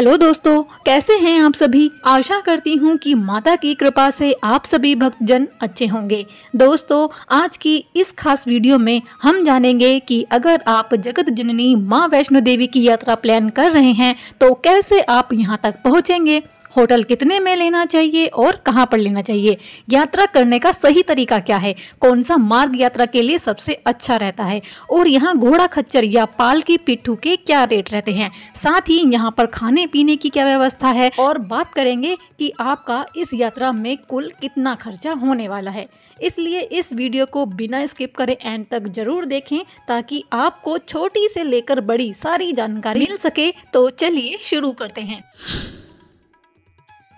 hello दोस्तों कैसे हैं आप सभी आशा करती हूँ कि माता की कृपा से आप सभी भक्तजन अच्छे होंगे दोस्तों आज की इस खास वीडियो में हम जानेंगे कि अगर आप जगत जननी माँ वैष्णो देवी की यात्रा प्लान कर रहे हैं तो कैसे आप यहाँ तक पहुँचेंगे होटल कितने में लेना चाहिए और कहाँ पर लेना चाहिए यात्रा करने का सही तरीका क्या है कौन सा मार्ग यात्रा के लिए सबसे अच्छा रहता है और यहाँ घोड़ा खच्चर या पाल की पिट्ठू के क्या रेट रहते हैं साथ ही यहाँ पर खाने पीने की क्या व्यवस्था है और बात करेंगे कि आपका इस यात्रा में कुल कितना खर्चा होने वाला है इसलिए इस वीडियो को बिना स्किप करे एंड तक जरूर देखें ताकि आपको छोटी से लेकर बड़ी सारी जानकारी मिल सके तो चलिए शुरू करते हैं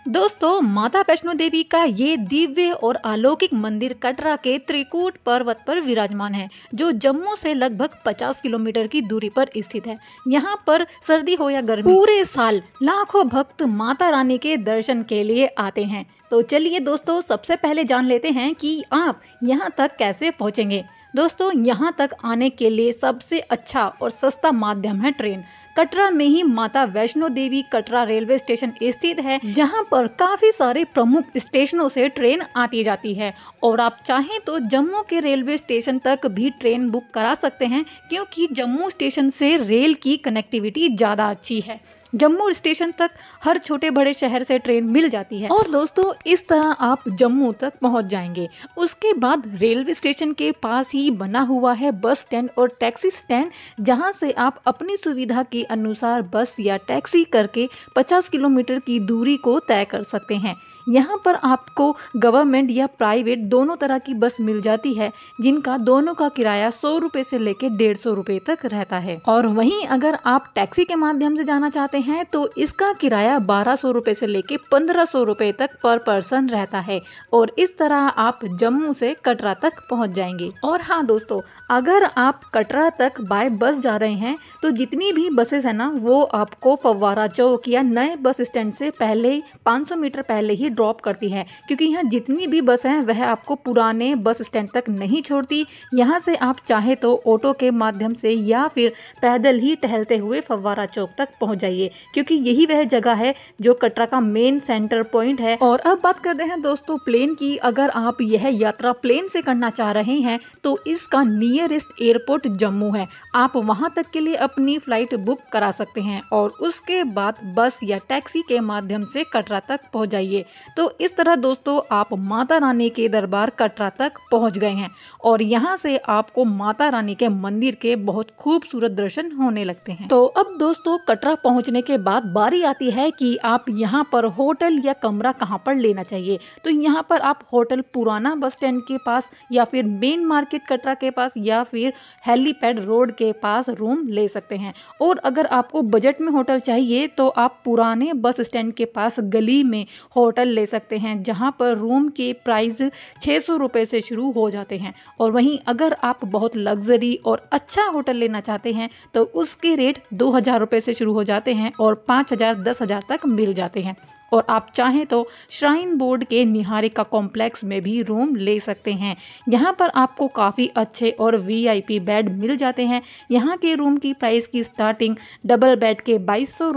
दोस्तों माता वैष्णो देवी का ये दिव्य और अलौकिक मंदिर कटरा के त्रिकूट पर्वत पर विराजमान है जो जम्मू से लगभग 50 किलोमीटर की दूरी पर स्थित है यहाँ पर सर्दी हो या गर्मी पूरे साल लाखों भक्त माता रानी के दर्शन के लिए आते हैं तो चलिए दोस्तों सबसे पहले जान लेते हैं कि आप यहाँ तक कैसे पहुँचेंगे दोस्तों यहाँ तक आने के लिए सबसे अच्छा और सस्ता माध्यम है ट्रेन कटरा में ही माता वैष्णो देवी कटरा रेलवे स्टेशन स्थित है जहाँ पर काफी सारे प्रमुख स्टेशनों से ट्रेन आती जाती है और आप चाहें तो जम्मू के रेलवे स्टेशन तक भी ट्रेन बुक करा सकते हैं क्योंकि जम्मू स्टेशन से रेल की कनेक्टिविटी ज़्यादा अच्छी है जम्मू स्टेशन तक हर छोटे बड़े शहर से ट्रेन मिल जाती है और दोस्तों इस तरह आप जम्मू तक पहुंच जाएंगे उसके बाद रेलवे स्टेशन के पास ही बना हुआ है बस स्टैंड और टैक्सी स्टैंड जहां से आप अपनी सुविधा के अनुसार बस या टैक्सी करके 50 किलोमीटर की दूरी को तय कर सकते हैं यहाँ पर आपको गवर्नमेंट या प्राइवेट दोनों तरह की बस मिल जाती है जिनका दोनों का किराया सौ रूपए से लेकर डेढ़ सौ रूपए तक रहता है और वहीं अगर आप टैक्सी के माध्यम से जाना चाहते हैं तो इसका किराया बारह सौ रूपए से लेकर पंद्रह सौ रूपए तक पर पर्सन रहता है और इस तरह आप जम्मू से कटरा तक पहुँच जाएंगे और हाँ दोस्तों अगर आप कटरा तक बाय बस जा रहे हैं तो जितनी भी बसेस हैं ना वो आपको फव्वारा चौक या नए बस स्टैंड से पहले 500 मीटर पहले ही ड्रॉप करती हैं क्योंकि यहाँ जितनी भी बस हैं वह आपको पुराने बस स्टैंड तक नहीं छोड़ती यहाँ से आप चाहे तो ऑटो के माध्यम से या फिर पैदल ही टहलते हुए फव्वारा चौक तक पहुँच जाइए क्योंकि यही वह जगह है जो कटरा का मेन सेंटर पॉइंट है और अब बात करते हैं दोस्तों प्लेन की अगर आप यह यात्रा प्लेन से करना चाह रहे हैं तो इसका नी नियरेस्ट एयरपोर्ट जम्मू है आप वहां तक के लिए अपनी फ्लाइट बुक करा सकते हैं और उसके बाद बस या टैक्सी के माध्यम से कटरा तक पहुंच जाइए तो इस तरह दोस्तों आप माता रानी के दरबार कटरा तक पहुंच गए हैं और यहाँ से आपको माता रानी के मंदिर के बहुत खूबसूरत दर्शन होने लगते हैं तो अब दोस्तों कटरा पहुँचने के बाद बारी आती है कि आप यहाँ पर होटल या कमरा कहाँ पर लेना चाहिए तो यहाँ पर आप होटल पुराना बस स्टैंड के पास या फिर मेन मार्केट कटरा के पास या फिर हेलीपैड रोड के पास रूम ले सकते हैं और अगर आपको बजट में होटल चाहिए तो आप पुराने बस स्टैंड के पास गली में होटल ले सकते हैं जहाँ पर रूम के प्राइस छः सौ से शुरू हो जाते हैं और वहीं अगर आप बहुत लग्जरी और अच्छा होटल लेना चाहते हैं तो उसके रेट दो हज़ार से शुरू हो जाते हैं और पाँच हज़ार दस हज़ार तक मिल जाते हैं और आप चाहें तो श्राइन बोर्ड के निहारिका कॉम्प्लेक्स में भी रूम ले सकते हैं यहाँ पर आपको काफ़ी अच्छे और वीआईपी बेड मिल जाते हैं यहाँ के रूम की प्राइस की स्टार्टिंग डबल बेड के बाईस सौ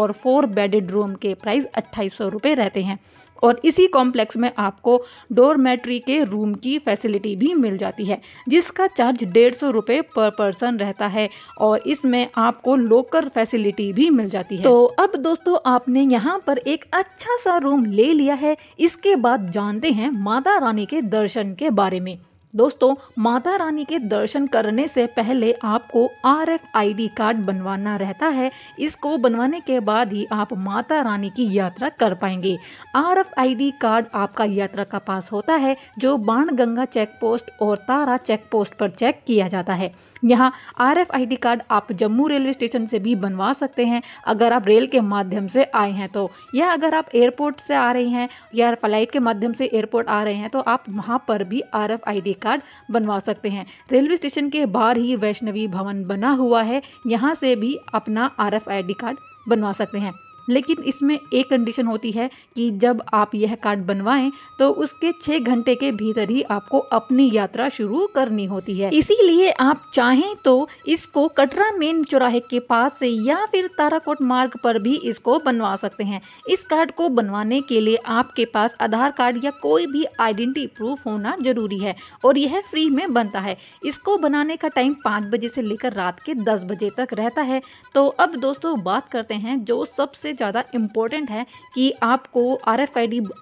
और फोर बेडेड रूम के प्राइस अट्ठाईस सौ रहते हैं और इसी कॉम्प्लेक्स में आपको डोरमेट्री के रूम की फैसिलिटी भी मिल जाती है जिसका चार्ज डेढ़ सौ रुपये पर पर्सन रहता है और इसमें आपको लोकर फैसिलिटी भी मिल जाती है तो अब दोस्तों आपने यहाँ पर एक अच्छा सा रूम ले लिया है इसके बाद जानते हैं माता रानी के दर्शन के बारे में दोस्तों माता रानी के दर्शन करने से पहले आपको R F I D card बनवाना रहता है इसको बनवाने के बाद ही आप माता रानी की यात्रा कर पाएंगे R F I D card आपका यात्रा का पास होता है जो बाण गंगा चेक पोस्ट और तारा चेक पोस्ट पर चेक किया जाता है यहाँ आर एफ कार्ड आप जम्मू रेलवे स्टेशन से भी बनवा सकते हैं अगर आप रेल के माध्यम से आए हैं तो या अगर आप एयरपोर्ट से आ रही हैं या फ्लाइट के माध्यम से एयरपोर्ट आ रहे हैं तो आप वहाँ पर भी आर एफ कार्ड बनवा सकते हैं रेलवे स्टेशन के बाहर ही वैष्णवी भवन बना हुआ है यहाँ से भी अपना आर एफ कार्ड बनवा सकते हैं लेकिन इसमें एक कंडीशन होती है कि जब आप यह कार्ड बनवाएं तो उसके छः घंटे के भीतर ही आपको अपनी यात्रा शुरू करनी होती है इसीलिए आप चाहें तो इसको कटरा मेन चौराहे के पास से या फिर ताराकोट मार्ग पर भी इसको बनवा सकते हैं इस कार्ड को बनवाने के लिए आपके पास आधार कार्ड या कोई भी आइडेंटिटी प्रूफ होना जरूरी है और यह फ्री में बनता है इसको बनाने का टाइम पाँच बजे से लेकर रात के दस बजे तक रहता है तो अब दोस्तों बात करते हैं जो सबसे ज़्यादा इम्पोर्टेंट है कि आपको आर एफ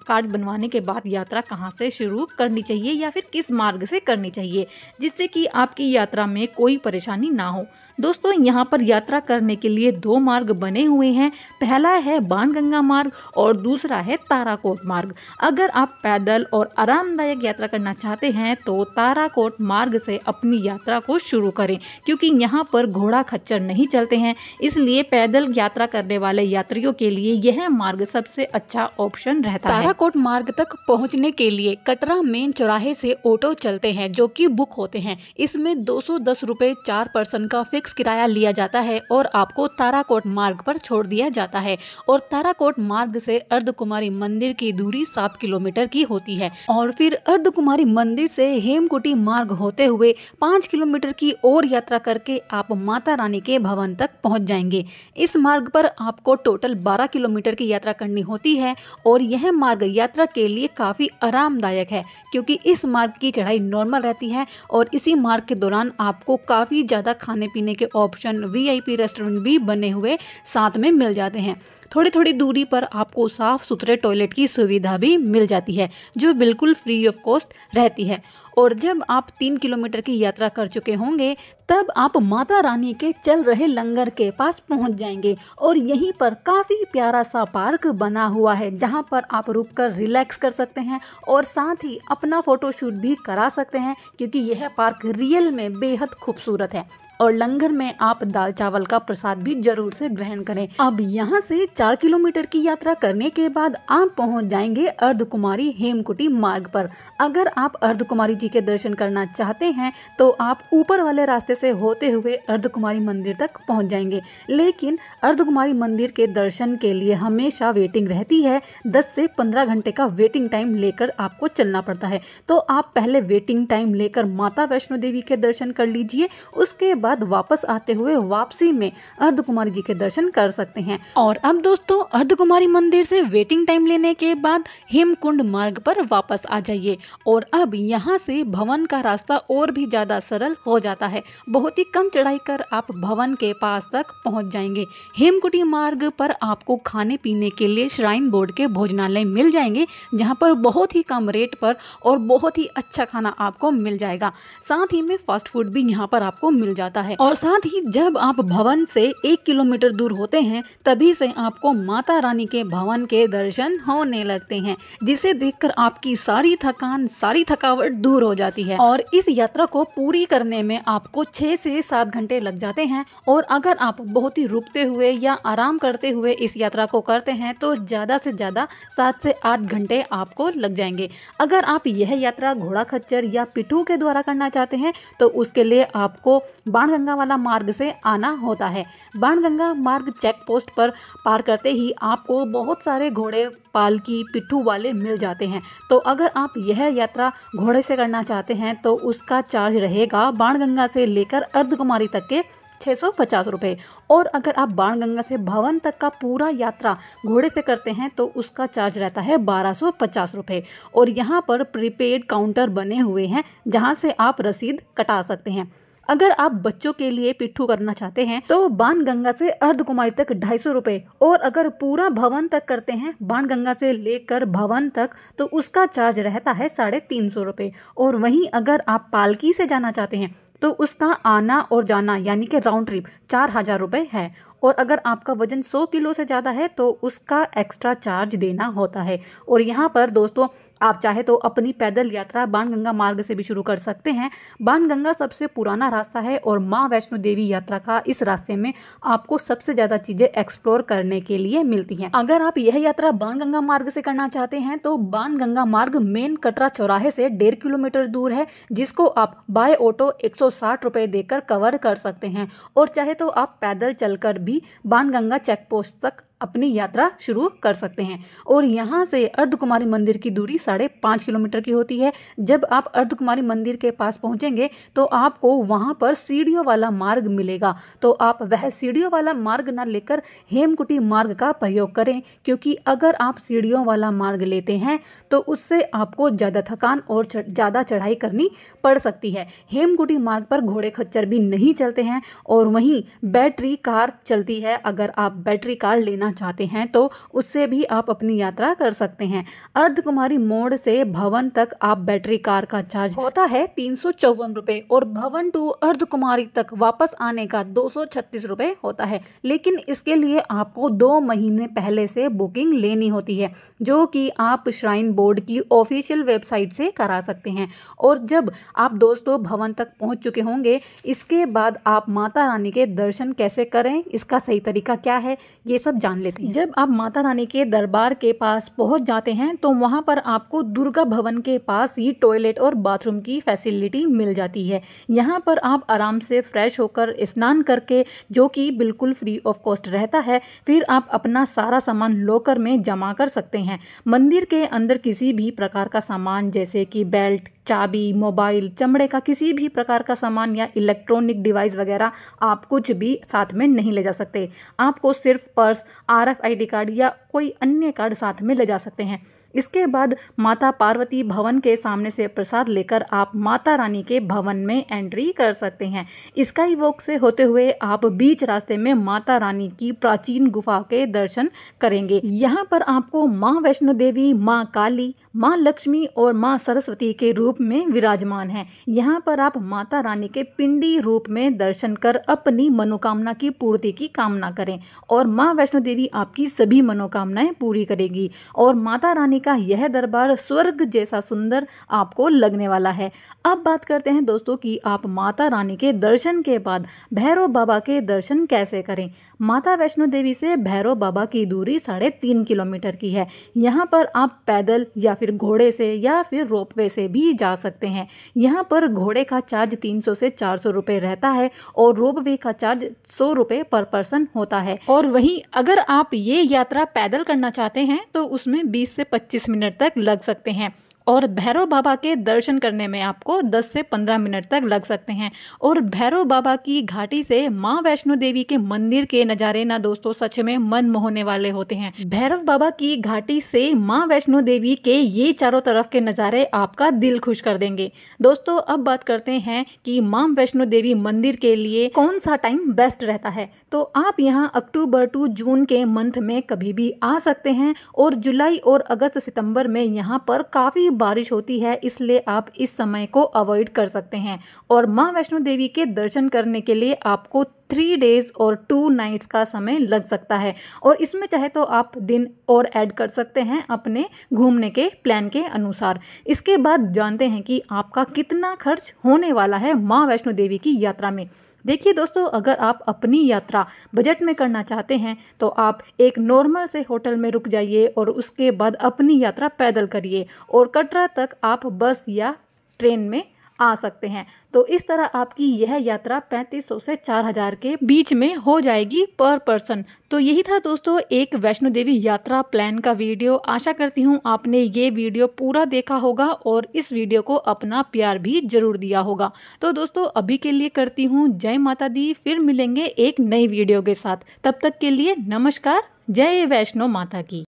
कार्ड बनवाने के बाद यात्रा कहाँ से शुरू करनी चाहिए या फिर किस मार्ग से करनी चाहिए जिससे कि आपकी यात्रा में कोई परेशानी ना हो दोस्तों यहाँ पर यात्रा करने के लिए दो मार्ग बने हुए हैं पहला है बाणगंगा मार्ग और दूसरा है ताराकोट मार्ग अगर आप पैदल और आरामदायक यात्रा करना चाहते हैं तो ताराकोट मार्ग से अपनी यात्रा को शुरू करें क्योंकि यहाँ पर घोड़ा खच्चर नहीं चलते हैं इसलिए पैदल यात्रा करने वाले यात्रियों के लिए यह मार्ग सबसे अच्छा ऑप्शन रहता है ताराकोट मार्ग तक पहुँचने के लिए कटरा मेन चौराहे से ऑटो चलते हैं जो कि बुक होते हैं इसमें दो सौ दस रुपए चार पर्सन का फिक्स फिक्स किराया लिया जाता है और आपको ताराकोट मार्ग पर छोड़ दिया जाता है और ताराकोट मार्ग से अर्धकुमारी मंदिर की दूरी सात किलोमीटर की होती है और फिर अर्धकुमारी मंदिर से हेमकुटी मार्ग होते हुए पाँच किलोमीटर की और यात्रा करके आप माता रानी के भवन तक पहुंच जाएंगे इस मार्ग पर आपको टोटल बारह किलोमीटर की यात्रा करनी होती है और यह मार्ग यात्रा के लिए काफ़ी आरामदायक है क्योंकि इस मार्ग की चढ़ाई नॉर्मल रहती है और इसी मार्ग के दौरान आपको काफ़ी ज़्यादा खाने पीने के ऑप्शन वीआईपी रेस्टोरेंट भी बने हुए साथ में मिल जाते हैं थोड़ी थोड़ी दूरी पर आपको साफ सुथरे टॉयलेट की सुविधा भी मिल जाती है जो बिल्कुल फ्री ऑफ कॉस्ट रहती है और जब आप तीन किलोमीटर की यात्रा कर चुके होंगे तब आप माता रानी के चल रहे लंगर के पास पहुंच जाएंगे और यहीं पर काफ़ी प्यारा सा पार्क बना हुआ है जहां पर आप रुककर रिलैक्स कर सकते हैं और साथ ही अपना फ़ोटोशूट भी करा सकते हैं क्योंकि यह पार्क रियल में बेहद खूबसूरत है और लंगर में आप दाल चावल का प्रसाद भी जरूर से ग्रहण करें अब यहाँ से चार किलोमीटर की यात्रा करने के बाद आप पहुँच जाएंगे अर्धकुमारी हेमकुटी मार्ग पर अगर आप अर्धकुमारी जी के दर्शन करना चाहते हैं तो आप ऊपर वाले रास्ते से होते हुए अर्धकुमारी मंदिर तक पहुँच जाएंगे लेकिन अर्धकुमारी मंदिर के दर्शन के लिए हमेशा वेटिंग रहती है दस से पंद्रह घंटे का वेटिंग टाइम लेकर आपको चलना पड़ता है तो आप पहले वेटिंग टाइम लेकर माता वैष्णो देवी के दर्शन कर लीजिए उसके बाद बाद वापस आते हुए वापसी में अर्ध कुमारी जी के दर्शन कर सकते हैं और अब दोस्तों अर्ध कुमारी मंदिर से वेटिंग टाइम लेने के बाद हेमकुंड मार्ग पर वापस आ जाइए और अब यहाँ से भवन का रास्ता और भी ज्यादा सरल हो जाता है बहुत ही कम चढ़ाई कर आप भवन के पास तक पहुँच जाएंगे हेमकुटी मार्ग पर आपको खाने पीने के लिए श्राइन बोर्ड के भोजनालय मिल जाएंगे जहाँ पर बहुत ही कम रेट पर और बहुत ही अच्छा खाना आपको मिल जाएगा साथ ही में फास्ट फूड भी यहाँ पर आपको मिल जाता जाता है और साथ ही जब आप भवन से एक किलोमीटर दूर होते हैं तभी से आपको माता रानी के भवन के दर्शन होने लगते हैं जिसे देखकर आपकी सारी थकान सारी थकावट दूर हो जाती है और इस यात्रा को पूरी करने में आपको छह से सात घंटे लग जाते हैं और अगर आप बहुत ही रुकते हुए या आराम करते हुए इस यात्रा को करते हैं तो ज्यादा से ज्यादा सात से आठ घंटे आपको लग जाएंगे अगर आप यह यात्रा घोड़ा खच्चर या पिटू के द्वारा करना चाहते हैं तो उसके लिए आपको बाण बाणगंगा वाला मार्ग से आना होता है बाणगंगा मार्ग चेक पोस्ट पर पार करते ही आपको बहुत सारे घोड़े पालकी पिट्ठू वाले मिल जाते हैं तो अगर आप यह यात्रा घोड़े से करना चाहते हैं तो उसका चार्ज रहेगा बाणगंगा से लेकर अर्धकुमारी तक के छः सौ पचास रुपये और अगर आप बाणगंगा से भवन तक का पूरा यात्रा घोड़े से करते हैं तो उसका चार्ज रहता है बारह सौ पचास रुपये और यहाँ पर प्रीपेड काउंटर बने हुए हैं जहाँ से आप रसीद कटा सकते हैं अगर आप बच्चों के लिए पिट्ठू करना चाहते हैं तो बाण गंगा से अर्ध कुमारी तक ढाई सौ रूपए और अगर पूरा भवन तक करते हैं बाण गंगा से लेकर भवन तक तो उसका चार्ज रहता है साढ़े तीन सौ रूपए और वहीं अगर आप पालकी से जाना चाहते हैं तो उसका आना और जाना यानी कि राउंड ट्रिप चार हजार रुपए है और अगर आपका वजन 100 किलो से ज़्यादा है तो उसका एक्स्ट्रा चार्ज देना होता है और यहाँ पर दोस्तों आप चाहे तो अपनी पैदल यात्रा बाणगंगा मार्ग से भी शुरू कर सकते हैं बाणगंगा सबसे पुराना रास्ता है और माँ वैष्णो देवी यात्रा का इस रास्ते में आपको सबसे ज़्यादा चीज़ें एक्सप्लोर करने के लिए मिलती हैं अगर आप यह यात्रा बाणगंगा मार्ग से करना चाहते हैं तो बाणगंगा मार्ग मेन कटरा चौराहे से डेढ़ किलोमीटर दूर है जिसको आप बाय ऑटो एक रुपए देकर कवर कर सकते हैं और चाहे तो आप पैदल चलकर भी बाणगंगा चेक पोस्ट तक अपनी यात्रा शुरू कर सकते हैं और यहाँ से अर्धकुमारी मंदिर की दूरी साढ़े पाँच किलोमीटर की होती है जब आप अर्धकुमारी मंदिर के पास पहुँचेंगे तो आपको वहाँ पर सीढ़ियों वाला मार्ग मिलेगा तो आप वह सीढ़ियों वाला मार्ग ना लेकर हेमकुटी मार्ग का प्रयोग करें क्योंकि अगर आप सीढ़ियों वाला मार्ग लेते हैं तो उससे आपको ज़्यादा थकान और ज़्यादा चढ़ाई करनी पड़ सकती है हेमकुटी मार्ग पर घोड़े खच्चर भी नहीं चलते हैं और वहीं बैटरी कार चलती है अगर आप बैटरी कार लेना देखना चाहते हैं तो उससे भी आप अपनी यात्रा कर सकते हैं अर्धकुमारी मोड़ से भवन तक आप बैटरी कार का चार्ज होता है तीन सौ चौवन और भवन टू अर्धकुमारी तक वापस आने का दो सौ छत्तीस होता है लेकिन इसके लिए आपको दो महीने पहले से बुकिंग लेनी होती है जो कि आप श्राइन बोर्ड की ऑफिशियल वेबसाइट से करा सकते हैं और जब आप दोस्तों भवन तक पहुंच चुके होंगे इसके बाद आप माता रानी के दर्शन कैसे करें इसका सही तरीका क्या है ये सब जान जान लेते हैं जब आप माता रानी के दरबार के पास पहुंच जाते हैं तो वहां पर आपको दुर्गा भवन के पास ही टॉयलेट और बाथरूम की फैसिलिटी मिल जाती है यहाँ पर आप आराम से फ्रेश होकर स्नान करके जो कि बिल्कुल फ्री ऑफ कॉस्ट रहता है फिर आप अपना सारा सामान लॉकर में जमा कर सकते हैं मंदिर के अंदर किसी भी प्रकार का सामान जैसे कि बेल्ट चाबी मोबाइल चमड़े का किसी भी प्रकार का सामान या इलेक्ट्रॉनिक डिवाइस वगैरह आप कुछ भी साथ में नहीं ले जा सकते आपको सिर्फ पर्स आरएफआईडी कार्ड या कोई अन्य कार्ड साथ में ले जा सकते हैं इसके बाद माता पार्वती भवन के सामने से प्रसाद लेकर आप माता रानी के भवन में एंट्री कर सकते हैं स्काई वॉक से होते हुए आप बीच रास्ते में माता रानी की प्राचीन गुफा के दर्शन करेंगे यहाँ पर आपको माँ वैष्णो देवी माँ काली माँ लक्ष्मी और माँ सरस्वती के रूप में विराजमान हैं यहाँ पर आप माता रानी के पिंडी रूप में दर्शन कर अपनी मनोकामना की पूर्ति की कामना करें और माँ वैष्णो देवी आपकी सभी मनोकामनाएं पूरी करेगी और माता रानी का यह दरबार स्वर्ग जैसा सुंदर आपको लगने वाला है अब बात करते हैं दोस्तों कि आप माता रानी के दर्शन के बाद भैरव बाबा के दर्शन कैसे करें माता वैष्णो देवी से भैरव बाबा की दूरी साढ़े तीन किलोमीटर की है यहाँ पर आप पैदल या फिर फिर घोड़े से या फिर रोपवे से भी जा सकते हैं यहाँ पर घोड़े का चार्ज 300 से 400 रुपए रहता है और रोपवे का चार्ज सौ रुपये पर पर्सन होता है और वहीं अगर आप ये यात्रा पैदल करना चाहते हैं तो उसमें 20 से 25 मिनट तक लग सकते हैं और भैरव बाबा के दर्शन करने में आपको 10 से 15 मिनट तक लग सकते हैं और भैरव बाबा की घाटी से माँ वैष्णो देवी के मंदिर के नज़ारे ना दोस्तों सच में मन मोहने वाले होते हैं भैरव बाबा की घाटी से माँ वैष्णो देवी के ये चारों तरफ के नज़ारे आपका दिल खुश कर देंगे दोस्तों अब बात करते हैं कि माँ वैष्णो देवी मंदिर के लिए कौन सा टाइम बेस्ट रहता है तो आप यहाँ अक्टूबर टू जून के मंथ में कभी भी आ सकते हैं और जुलाई और अगस्त सितंबर में यहाँ पर काफ़ी बारिश होती है इसलिए आप इस समय को अवॉइड कर सकते हैं और माँ वैष्णो देवी के दर्शन करने के लिए आपको थ्री डेज और टू नाइट्स का समय लग सकता है और इसमें चाहे तो आप दिन और ऐड कर सकते हैं अपने घूमने के प्लान के अनुसार इसके बाद जानते हैं कि आपका कितना खर्च होने वाला है माँ वैष्णो देवी की यात्रा में देखिए दोस्तों अगर आप अपनी यात्रा बजट में करना चाहते हैं तो आप एक नॉर्मल से होटल में रुक जाइए और उसके बाद अपनी यात्रा पैदल करिए और कटरा तक आप बस या ट्रेन में आ सकते हैं तो इस तरह आपकी यह यात्रा 3500 से 4000 के बीच में हो जाएगी पर पर्सन तो यही था दोस्तों एक वैष्णो देवी यात्रा प्लान का वीडियो आशा करती हूँ आपने ये वीडियो पूरा देखा होगा और इस वीडियो को अपना प्यार भी जरूर दिया होगा तो दोस्तों अभी के लिए करती हूँ जय माता दी फिर मिलेंगे एक नई वीडियो के साथ तब तक के लिए नमस्कार जय वैष्णो माता की